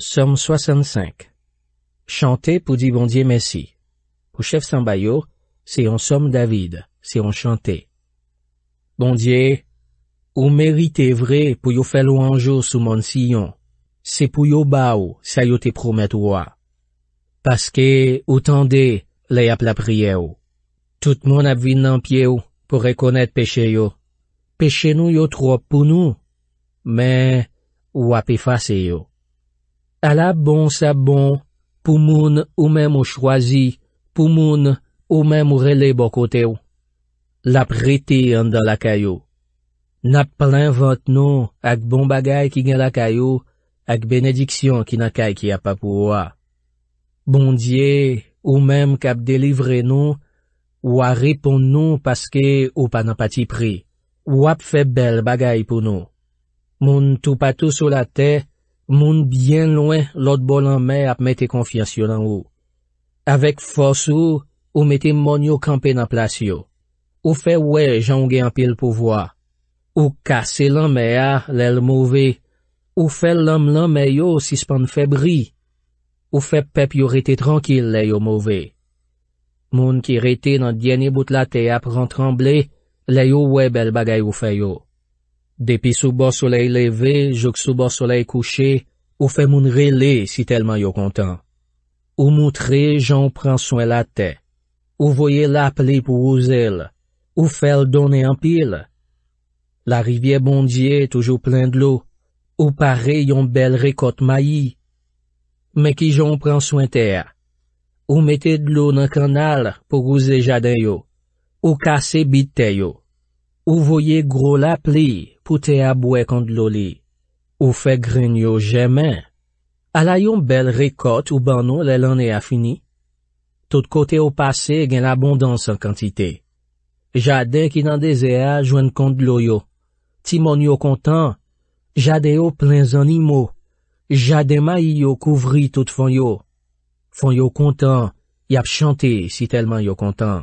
Somme 65 Chante pou di bondye mesi. Ou chef samba yo, se yon somme David, se yon chante. Bondye, ou merite vre pou yo fe lou anjou sou moun si yon. Se pou yo ba ou, sa yo te promet ou wa. Paske, ou tende, le ap la priye ou. Tout moun ap vin nan pie ou, pou rekonet peche yo. Peche nou yo tro pou nou. Men, ou ap e fase yo. Ala bon sa bon pou moun ou mèm ou chwazi, pou moun ou mèm ou rele bo kote ou. Lap rete yon dan lakay ou. Nap plen vant nou ak bon bagay ki gen lakay ou, ak benediksyon ki nakay ki ap ap ou a. Bon diye ou mèm kap delivre nou, ou a ripon nou paske ou pa nan pati pri. Ou ap fe bel bagay pou nou. Moun tou patou sou la tey, Moun byen lwen lot bolan me ap mette konfiyans yo lan ou. Awek fos ou, ou mette moun yo kampe nan plasyo. Ou fe wè jan gen apil pouvoa. Ou kase lan me a lèl mouve. Ou fe lom lan me yo sispan febri. Ou fe pep yo rete trankil lè yo mouve. Moun ki rete nan djeni bout la te ap rentremble, lè yo wè bel bagay ou fe yo. Depi sou bo soleil leve, jok sou bo soleil kouche, ou fe moun rele si telman yo kontan. Ou moutre, jan pran swen la te. Ou voye la ple pou ouzele. Ou fel done an pile. La rivye bondye toujou plen d'lo. Ou pare yon bel rekot mayi. Mekijon pran swen te. Ou mette d'lo nan kanal pou ouze jaden yo. Ou kase bit te yo. Ou voye gro la ple yo. Koute a bwe kondlo li. Ou fe gren yo jemen. Ala yon bel rekot ou banon lèl ane a fini. Tout kote yo pase gen abondans an kantite. Jade ki nan dese a jwen kondlo yo. Ti mon yo kontan. Jade yo plen zanimo. Jade may yo kouvri tout fon yo. Fon yo kontan. Yap chante si telman yo kontan.